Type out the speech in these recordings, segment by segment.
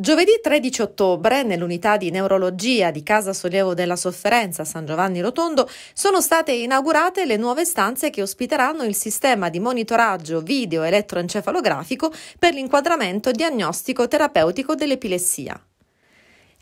Giovedì 13 ottobre, nell'unità di neurologia di Casa Sollievo della Sofferenza San Giovanni Rotondo, sono state inaugurate le nuove stanze che ospiteranno il sistema di monitoraggio video elettroencefalografico per l'inquadramento diagnostico terapeutico dell'epilessia.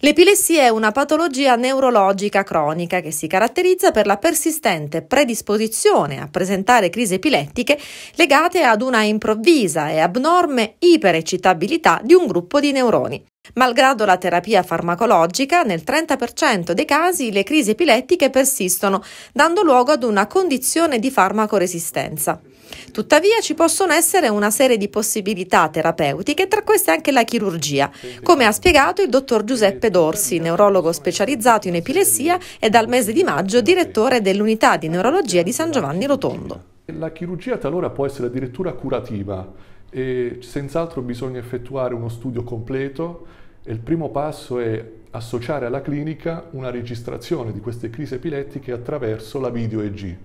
L'epilessia è una patologia neurologica cronica che si caratterizza per la persistente predisposizione a presentare crisi epilettiche legate ad una improvvisa e abnorme ipereccitabilità di un gruppo di neuroni. Malgrado la terapia farmacologica, nel 30% dei casi le crisi epilettiche persistono, dando luogo ad una condizione di farmacoresistenza. Tuttavia ci possono essere una serie di possibilità terapeutiche, tra queste anche la chirurgia, come ha spiegato il dottor Giuseppe Dorsi, neurologo specializzato in epilessia e dal mese di maggio direttore dell'unità di neurologia di San Giovanni Rotondo. La chirurgia talora può essere addirittura curativa e senz'altro bisogna effettuare uno studio completo e il primo passo è associare alla clinica una registrazione di queste crisi epilettiche attraverso la video EG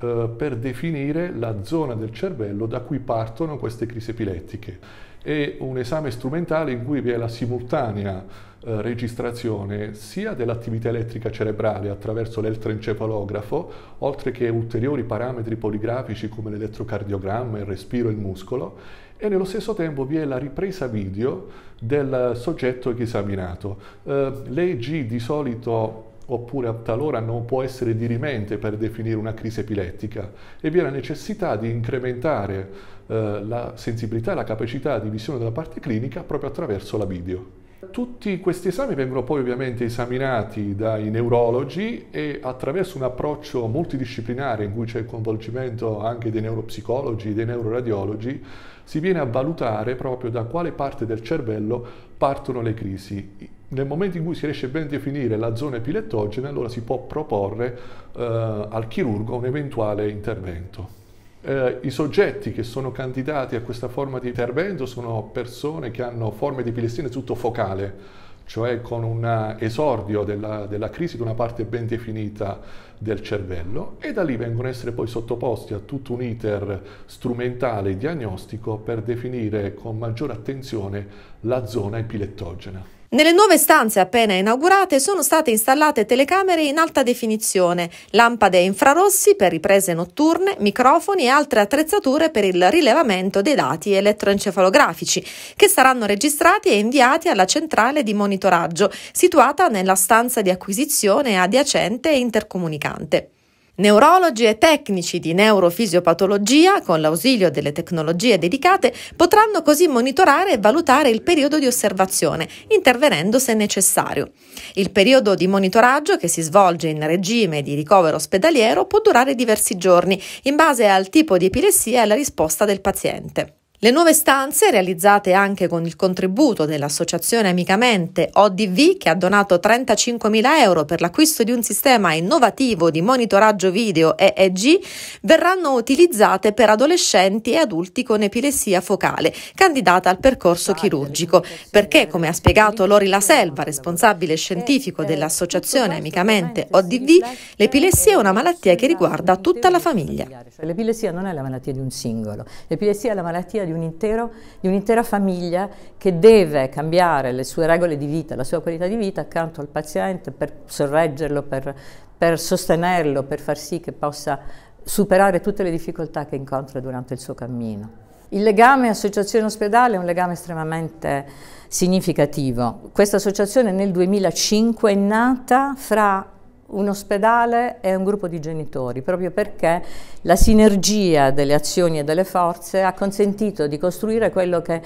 eh, per definire la zona del cervello da cui partono queste crisi epilettiche. È un esame strumentale in cui vi è la simultanea eh, registrazione sia dell'attività elettrica cerebrale attraverso l'elettroencefalografo, oltre che ulteriori parametri poligrafici come l'elettrocardiogramma, il respiro e il muscolo, e nello stesso tempo vi è la ripresa video del soggetto esaminato. Eh, L'EEG di solito oppure a talora non può essere dirimente per definire una crisi epilettica e vi è la necessità di incrementare eh, la sensibilità e la capacità di visione della parte clinica proprio attraverso la video. Tutti questi esami vengono poi ovviamente esaminati dai neurologi e attraverso un approccio multidisciplinare in cui c'è il coinvolgimento anche dei neuropsicologi, dei neuroradiologi, si viene a valutare proprio da quale parte del cervello partono le crisi nel momento in cui si riesce a ben definire la zona epilettogena, allora si può proporre eh, al chirurgo un eventuale intervento. Eh, I soggetti che sono candidati a questa forma di intervento sono persone che hanno forme di epilessia tutto focale, cioè con un esordio della, della crisi di una parte ben definita del cervello e da lì vengono essere poi sottoposti a tutto un iter strumentale e diagnostico per definire con maggiore attenzione la zona epilettogena. Nelle nuove stanze appena inaugurate sono state installate telecamere in alta definizione, lampade infrarossi per riprese notturne, microfoni e altre attrezzature per il rilevamento dei dati elettroencefalografici, che saranno registrati e inviati alla centrale di monitoraggio, situata nella stanza di acquisizione adiacente e intercomunicante. Neurologi e tecnici di neurofisiopatologia, con l'ausilio delle tecnologie dedicate, potranno così monitorare e valutare il periodo di osservazione, intervenendo se necessario. Il periodo di monitoraggio, che si svolge in regime di ricovero ospedaliero, può durare diversi giorni, in base al tipo di epilessia e alla risposta del paziente. Le nuove stanze, realizzate anche con il contributo dell'associazione Amicamente ODV, che ha donato 35.000 euro per l'acquisto di un sistema innovativo di monitoraggio video EEG, verranno utilizzate per adolescenti e adulti con epilessia focale, candidata al percorso chirurgico, perché, come ha spiegato Lori La Selva, responsabile scientifico dell'associazione Amicamente ODV, l'epilessia è una malattia che riguarda tutta la famiglia. Cioè, l'epilessia non è la malattia di un singolo, l'epilessia è la malattia di un un intero, di un'intera famiglia che deve cambiare le sue regole di vita, la sua qualità di vita accanto al paziente per sorreggerlo, per, per sostenerlo, per far sì che possa superare tutte le difficoltà che incontra durante il suo cammino. Il legame associazione-ospedale è un legame estremamente significativo. Questa associazione nel 2005 è nata fra un ospedale e un gruppo di genitori, proprio perché la sinergia delle azioni e delle forze ha consentito di costruire quello che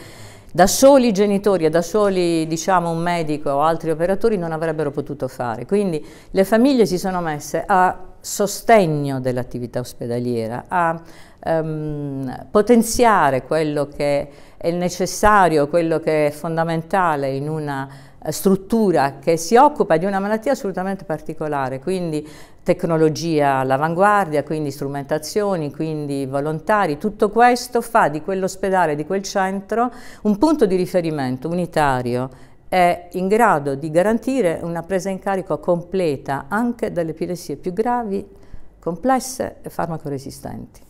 da soli i genitori e da soli diciamo, un medico o altri operatori non avrebbero potuto fare. Quindi le famiglie si sono messe a sostegno dell'attività ospedaliera, a ehm, potenziare quello che è necessario, quello che è fondamentale in una eh, struttura che si occupa di una malattia assolutamente particolare, quindi tecnologia all'avanguardia, quindi strumentazioni, quindi volontari, tutto questo fa di quell'ospedale, di quel centro un punto di riferimento unitario è in grado di garantire una presa in carico completa anche delle epilessie più gravi, complesse e farmacoresistenti.